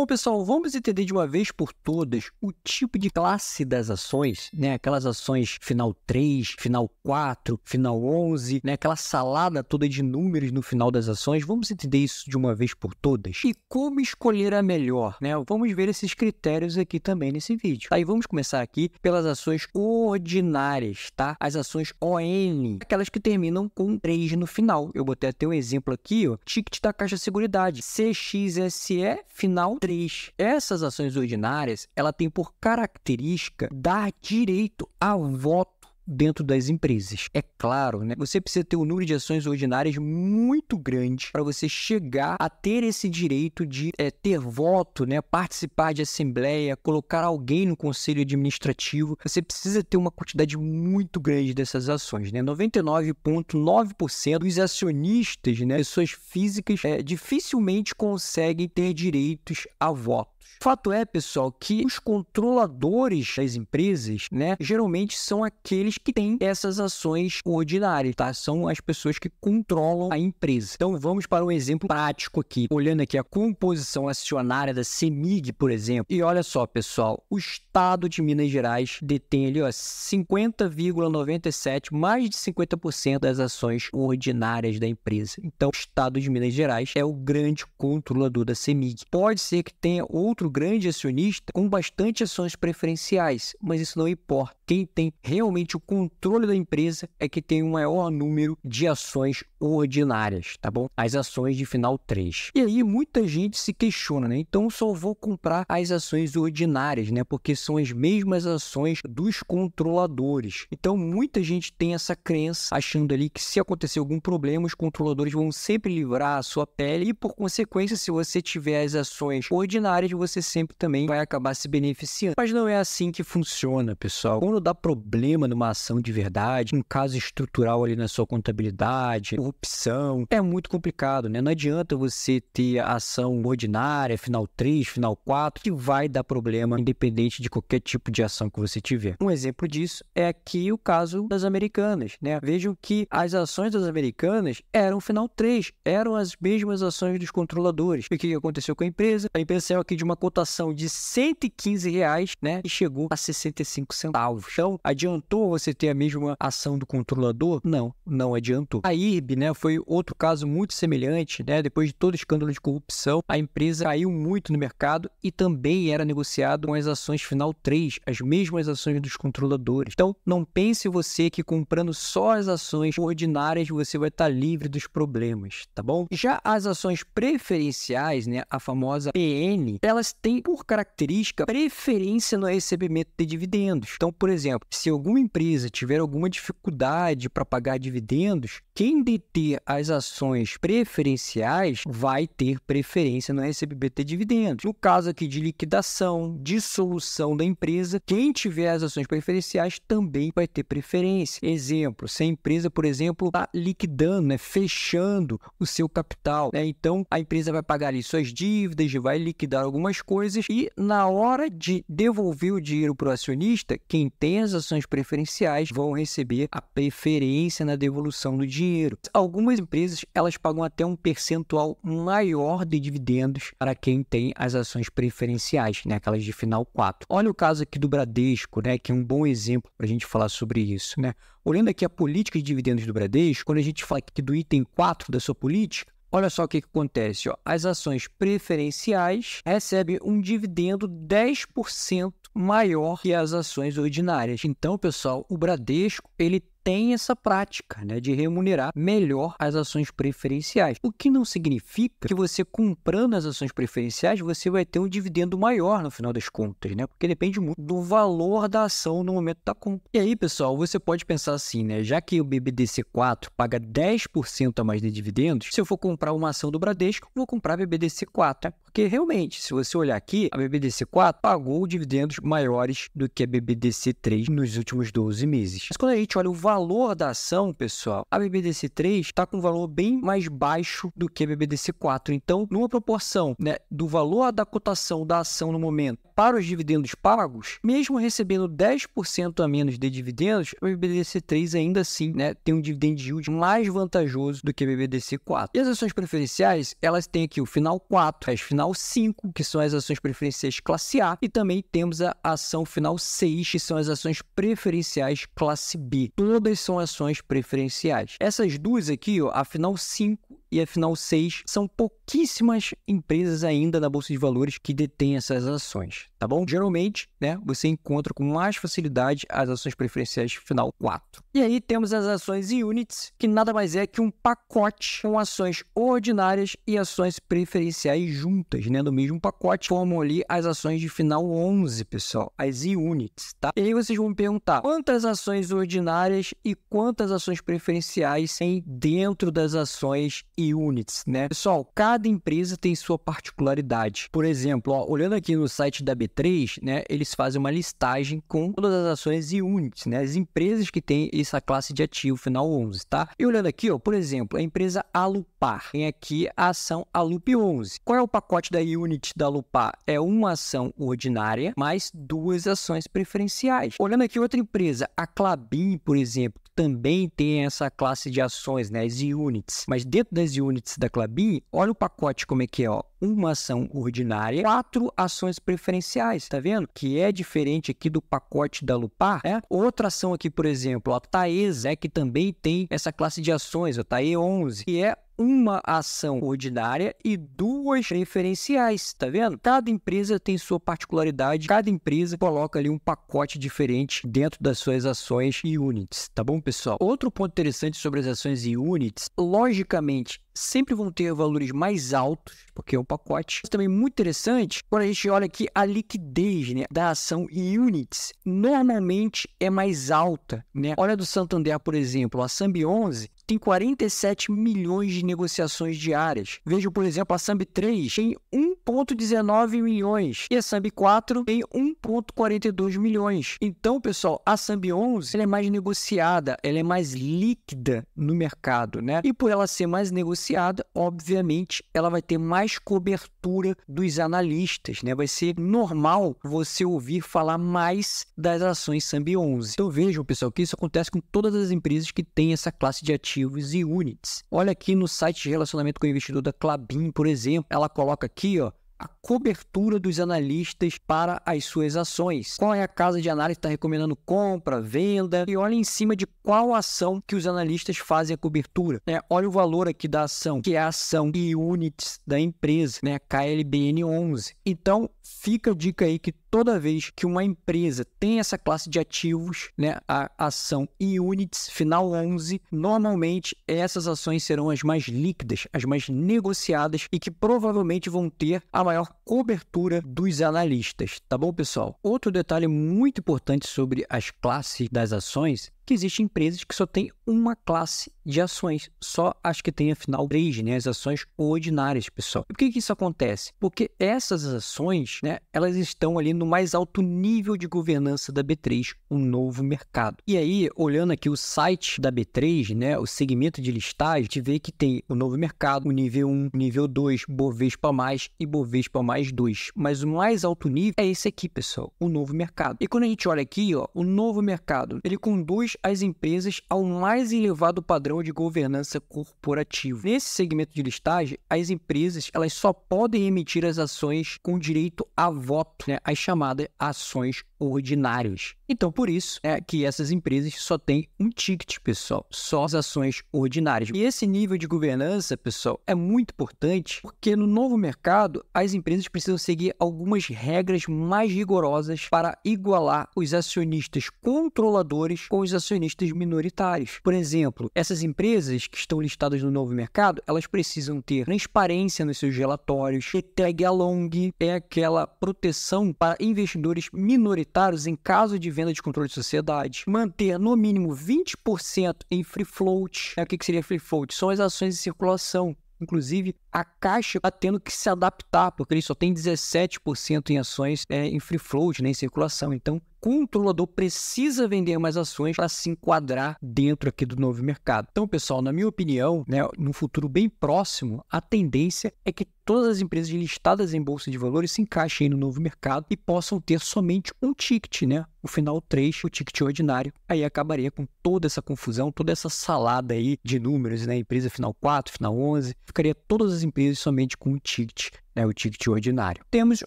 Bom, pessoal, vamos entender de uma vez por todas o tipo de classe das ações, né? Aquelas ações final 3, final 4, final 11, né? Aquela salada toda de números no final das ações. Vamos entender isso de uma vez por todas. E como escolher a melhor, né? Vamos ver esses critérios aqui também nesse vídeo. Aí vamos começar aqui pelas ações ordinárias, tá? As ações ON, aquelas que terminam com 3 no final. Eu botei até um exemplo aqui, ó. Ticket da Caixa Seguridade, CXSE, final 3 3. Essas ações ordinárias, ela tem por característica dar direito a voto dentro das empresas. É claro, né? Você precisa ter um número de ações ordinárias muito grande para você chegar a ter esse direito de é, ter voto, né? Participar de assembleia, colocar alguém no conselho administrativo. Você precisa ter uma quantidade muito grande dessas ações, né? 99,9% dos acionistas, né? Pessoas físicas é, dificilmente conseguem ter direitos a voto. Fato é, pessoal, que os controladores das empresas, né, geralmente são aqueles que têm essas ações ordinárias, tá? São as pessoas que controlam a empresa. Então vamos para um exemplo prático aqui, olhando aqui a composição acionária da CEMIG, por exemplo. E olha só, pessoal, o Estado de Minas Gerais detém ali, ó, 50,97, mais de 50% das ações ordinárias da empresa. Então, o Estado de Minas Gerais é o grande controlador da CEMIG. Pode ser que tenha outro grande acionista com bastante ações preferenciais, mas isso não importa. Quem tem realmente o controle da empresa é que tem o um maior número de ações ordinárias, tá bom? As ações de final 3. E aí muita gente se questiona, né? Então só vou comprar as ações ordinárias, né? Porque são as mesmas ações dos controladores. Então muita gente tem essa crença, achando ali que se acontecer algum problema, os controladores vão sempre livrar a sua pele e por consequência, se você tiver as ações ordinárias, você sempre também vai acabar se beneficiando. Mas não é assim que funciona, pessoal. Quando dá problema numa ação de verdade, um caso estrutural ali na sua contabilidade, corrupção. É muito complicado, né? Não adianta você ter ação ordinária, final 3, final 4, que vai dar problema independente de qualquer tipo de ação que você tiver. Um exemplo disso é aqui o caso das americanas, né? Vejam que as ações das americanas eram final 3, eram as mesmas ações dos controladores. E o que aconteceu com a empresa? A empresa saiu aqui de uma cotação de 115 reais, né? E chegou a 65 centavos. Então, adiantou você ter a mesma ação do controlador? Não, não adiantou. A IRB, né, foi outro caso muito semelhante, né? Depois de todo o escândalo de corrupção, a empresa caiu muito no mercado e também era negociado com as ações final 3, as mesmas ações dos controladores. Então, não pense você que comprando só as ações ordinárias você vai estar livre dos problemas, tá bom? Já as ações preferenciais, né, a famosa PN, elas têm por característica preferência no recebimento de dividendos. Então, por exemplo, se alguma empresa empresa tiver alguma dificuldade para pagar dividendos, quem deter as ações preferenciais vai ter preferência no RCBBT dividendos. No caso aqui de liquidação, dissolução da empresa, quem tiver as ações preferenciais também vai ter preferência. Exemplo, se a empresa, por exemplo, está liquidando, né, fechando o seu capital, né, então a empresa vai pagar ali suas dívidas, vai liquidar algumas coisas e na hora de devolver o dinheiro para o acionista, quem tem as ações preferenciais comerciais vão receber a preferência na devolução do dinheiro. Algumas empresas elas pagam até um percentual maior de dividendos para quem tem as ações preferenciais, né, aquelas de final 4. Olha o caso aqui do Bradesco, né, que é um bom exemplo para a gente falar sobre isso, né? Olhando aqui a política de dividendos do Bradesco, quando a gente fala aqui do item 4 da sua política, Olha só o que, que acontece. Ó. As ações preferenciais recebem um dividendo 10% maior que as ações ordinárias. Então, pessoal, o Bradesco ele tem essa prática né, de remunerar melhor as ações preferenciais. O que não significa que você comprando as ações preferenciais você vai ter um dividendo maior no final das contas, né? Porque depende muito do valor da ação no momento da compra. E aí, pessoal, você pode pensar assim, né? Já que o BBDC4 paga 10% a mais de dividendos, se eu for comprar uma ação do Bradesco, vou comprar BBDC4, né? Porque realmente, se você olhar aqui, a BBDC 4 pagou dividendos maiores do que a BBDC 3 nos últimos 12 meses. Mas quando a gente olha o valor da ação, pessoal, a BBDC 3 está com um valor bem mais baixo do que a BBDC 4. Então, numa proporção né, do valor da cotação da ação no momento para os dividendos pagos, mesmo recebendo 10% a menos de dividendos, o BBDC3 ainda assim né, tem um dividend yield mais vantajoso do que o BBDC4. E as ações preferenciais, elas têm aqui o final 4, as final 5, que são as ações preferenciais classe A, e também temos a ação final 6, que são as ações preferenciais classe B. Todas são ações preferenciais. Essas duas aqui, ó, a final 5 e afinal seis são pouquíssimas empresas ainda na bolsa de valores que detêm essas ações, tá bom? Geralmente, né, você encontra com mais facilidade as ações preferenciais final 4. E aí temos as ações units, que nada mais é que um pacote com ações ordinárias e ações preferenciais juntas, né, no mesmo pacote, formam ali as ações de final 11, pessoal, as units, tá? E aí vocês vão me perguntar, quantas ações ordinárias e quantas ações preferenciais tem dentro das ações units, né? Pessoal, cada empresa tem sua particularidade. Por exemplo, ó, olhando aqui no site da B3, né, eles fazem uma listagem com todas as ações e units, né? As empresas que têm essa classe de ativo final 11, tá? E olhando aqui, ó, por exemplo, a empresa Alupar tem aqui a ação Alup 11. Qual é o pacote da unit da Alupar? É uma ação ordinária mais duas ações preferenciais. Olhando aqui outra empresa, a Clabin, por exemplo, também tem essa classe de ações, né, as units. Mas dentro das units da Clabin, olha o pacote como é que é, ó. Uma ação ordinária, quatro ações preferenciais, tá vendo? Que é diferente aqui do pacote da Lupar, né? Outra ação aqui, por exemplo, a Taesa, né, que também tem essa classe de ações, a Tae 11, que é uma ação ordinária e duas preferenciais, tá vendo? Cada empresa tem sua particularidade, cada empresa coloca ali um pacote diferente dentro das suas ações e units, tá bom, pessoal? Outro ponto interessante sobre as ações e units, logicamente, sempre vão ter valores mais altos, porque é um pacote. Mas também muito interessante, quando a gente olha aqui a liquidez né, da ação e units, normalmente é mais alta. Né? Olha do Santander, por exemplo, a Sambi 11 tem 47 milhões de negociações diárias. Veja, por exemplo, a Samb3 tem 1 1,19 milhões e a SAMB 4 tem 1,42 milhões. Então, pessoal, a SAMB 11 ela é mais negociada, ela é mais líquida no mercado, né? E por ela ser mais negociada, obviamente, ela vai ter mais cobertura dos analistas, né? Vai ser normal você ouvir falar mais das ações SAMB 11. Então vejam, pessoal, que isso acontece com todas as empresas que têm essa classe de ativos e units. Olha aqui no site de relacionamento com o investidor da Clabin, por exemplo, ela coloca aqui, ó, a cobertura dos analistas para as suas ações. Qual é a casa de análise que está recomendando compra, venda e olha em cima de qual ação que os analistas fazem a cobertura. Né? Olha o valor aqui da ação, que é a ação e units da empresa, né? KLBN11. Então, fica a dica aí que toda vez que uma empresa tem essa classe de ativos, né, a ação e units final 11, normalmente essas ações serão as mais líquidas, as mais negociadas e que provavelmente vão ter a Mayor cobertura dos analistas, tá bom, pessoal? Outro detalhe muito importante sobre as classes das ações que existem empresas que só tem uma classe de ações, só as que tem afinal três, né, as ações ordinárias, pessoal. E por que, que isso acontece? Porque essas ações, né, elas estão ali no mais alto nível de governança da B3, um novo mercado. E aí, olhando aqui o site da B3, né, o segmento de listagem, a gente vê que tem o novo mercado, o nível 1, o nível 2, Bovespa mais e Bovespa mais mais dois. Mas o mais alto nível é esse aqui, pessoal, o novo mercado. E quando a gente olha aqui, ó, o novo mercado, ele conduz as empresas ao mais elevado padrão de governança corporativa. Nesse segmento de listagem, as empresas elas só podem emitir as ações com direito a voto, né? as chamadas ações ordinários. Então, por isso é que essas empresas só têm um ticket, pessoal, só as ações ordinárias. E esse nível de governança, pessoal, é muito importante porque no novo mercado as empresas precisam seguir algumas regras mais rigorosas para igualar os acionistas controladores com os acionistas minoritários. Por exemplo, essas empresas que estão listadas no novo mercado, elas precisam ter transparência nos seus relatórios, e tag along é aquela proteção para investidores minoritários em caso de venda de controle de sociedade, manter no mínimo 20% em free float. É, o que, que seria free float? São as ações em circulação, inclusive a Caixa está tendo que se adaptar, porque ele só tem 17% em ações é, em free float, né, em circulação. Então, o controlador precisa vender mais ações para se enquadrar dentro aqui do novo mercado. Então, pessoal, na minha opinião, né, no futuro bem próximo, a tendência é que todas as empresas listadas em bolsa de valores se encaixem no novo mercado e possam ter somente um ticket, né? O final 3, o ticket ordinário. Aí acabaria com toda essa confusão, toda essa salada aí de números, né? Empresa final 4, final 11. Ficaria todas as empresas somente com o ticket né, o ticket ordinário. Temos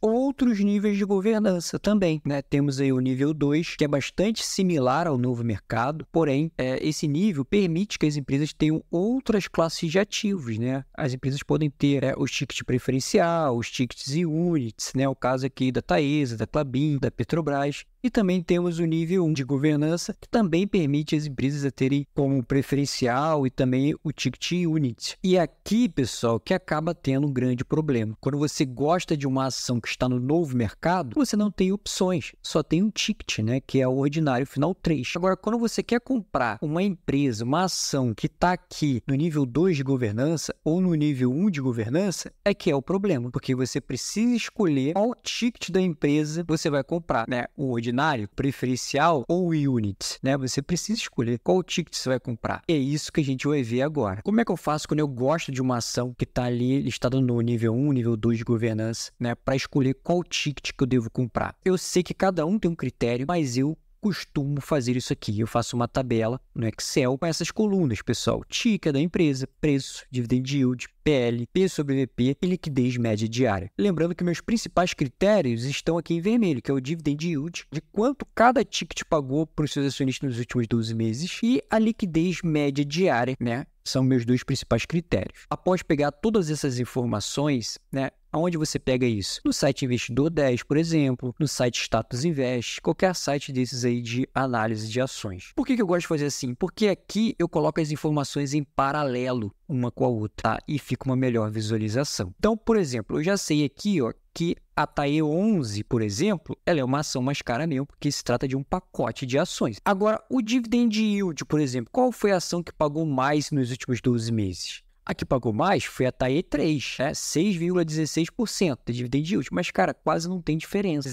outros níveis de governança também, né? Temos aí o nível 2, que é bastante similar ao novo mercado, porém, é, esse nível permite que as empresas tenham outras classes de ativos, né? As empresas podem ter é, os tickets preferencial, os tickets e units, né? O caso aqui da Taesa, da Clabin, da Petrobras, e também temos o nível 1 de governança, que também permite as empresas a terem como preferencial e também o ticket unit. E é aqui, pessoal, que acaba tendo um grande problema. Quando quando você gosta de uma ação que está no novo mercado, você não tem opções, só tem um ticket, né, que é o ordinário final 3. Agora, quando você quer comprar uma empresa, uma ação que está aqui no nível 2 de governança ou no nível 1 de governança, é que é o problema, porque você precisa escolher qual ticket da empresa você vai comprar, né? O ordinário, preferencial ou unit, né? Você precisa escolher qual ticket você vai comprar. É isso que a gente vai ver agora. Como é que eu faço quando eu gosto de uma ação que está ali listada no nível 1, nível dos governantes, né, para escolher qual ticket que eu devo comprar. Eu sei que cada um tem um critério, mas eu costumo fazer isso aqui. Eu faço uma tabela no Excel com essas colunas, pessoal. Tica da empresa, preço, dividend yield, PL, P sobre VP e liquidez média diária. Lembrando que meus principais critérios estão aqui em vermelho, que é o dividend yield, de quanto cada ticket pagou para os seus acionistas nos últimos 12 meses e a liquidez média diária, né? São meus dois principais critérios. Após pegar todas essas informações, né, Aonde você pega isso? No site Investidor 10, por exemplo, no site Status Invest, qualquer site desses aí de análise de ações. Por que, que eu gosto de fazer assim? Porque aqui eu coloco as informações em paralelo uma com a outra tá? e fica uma melhor visualização. Então, por exemplo, eu já sei aqui ó, que a TAE 11, por exemplo, ela é uma ação mais cara mesmo, porque se trata de um pacote de ações. Agora, o dividend yield, por exemplo, qual foi a ação que pagou mais nos últimos 12 meses? A que pagou mais foi a TAE 3, né? 6,16% de dividend yield. Mas, cara, quase não tem diferença.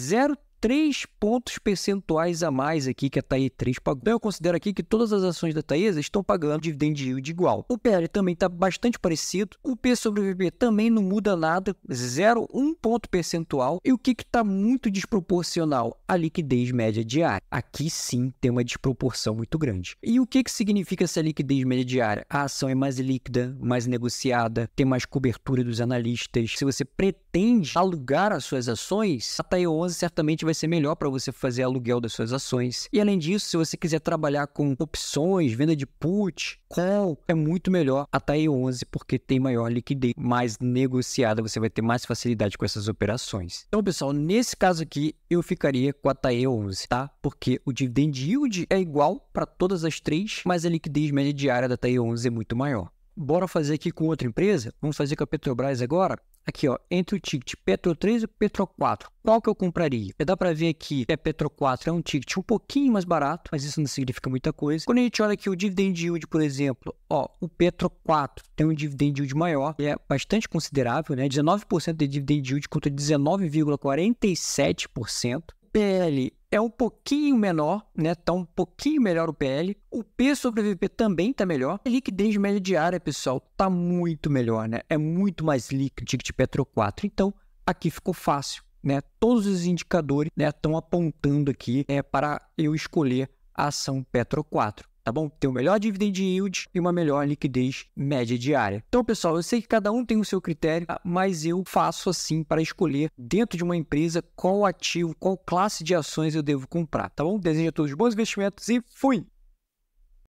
3 pontos percentuais a mais aqui que a TAE 3 pagou. Então eu considero aqui que todas as ações da Taesa estão pagando dividend yield igual. O PL também está bastante parecido. O P sobre o também não muda nada, 0,1 ponto percentual. E o que está muito desproporcional? A liquidez média diária. Aqui sim tem uma desproporção muito grande. E o que, que significa essa liquidez média diária? A ação é mais líquida, mais negociada, tem mais cobertura dos analistas. Se você pretende alugar as suas ações, a TAE 11 certamente vai ser melhor para você fazer aluguel das suas ações. E além disso, se você quiser trabalhar com opções, venda de put, call, é muito melhor a TAE 11 porque tem maior liquidez, mais negociada, você vai ter mais facilidade com essas operações. Então, pessoal, nesse caso aqui, eu ficaria com a TAE 11, tá? Porque o dividend yield é igual para todas as três, mas a liquidez média diária da TAE 11 é muito maior. Bora fazer aqui com outra empresa? Vamos fazer com a Petrobras agora? aqui ó, entre o ticket Petro 3 e Petro 4, qual que eu compraria? Já dá para ver aqui que a é Petro 4 é um ticket um pouquinho mais barato, mas isso não significa muita coisa. Quando a gente olha aqui o dividend yield, por exemplo, ó, o Petro 4 tem um dividend yield maior, que é bastante considerável, né? 19% de dividend yield contra 19,47%. PL é um pouquinho menor, né? Tá um pouquinho melhor o PL. O P sobre VP também tá melhor. A liquidez média diária, pessoal, tá muito melhor, né? É muito mais líquido que Petro 4. Então, aqui ficou fácil, né? Todos os indicadores, né, estão apontando aqui é para eu escolher a ação Petro 4 tá bom? Ter o um melhor dividend yield e uma melhor liquidez média diária. Então, pessoal, eu sei que cada um tem o seu critério, tá? mas eu faço assim para escolher dentro de uma empresa qual ativo, qual classe de ações eu devo comprar, tá bom? Desejo a todos bons investimentos e fui!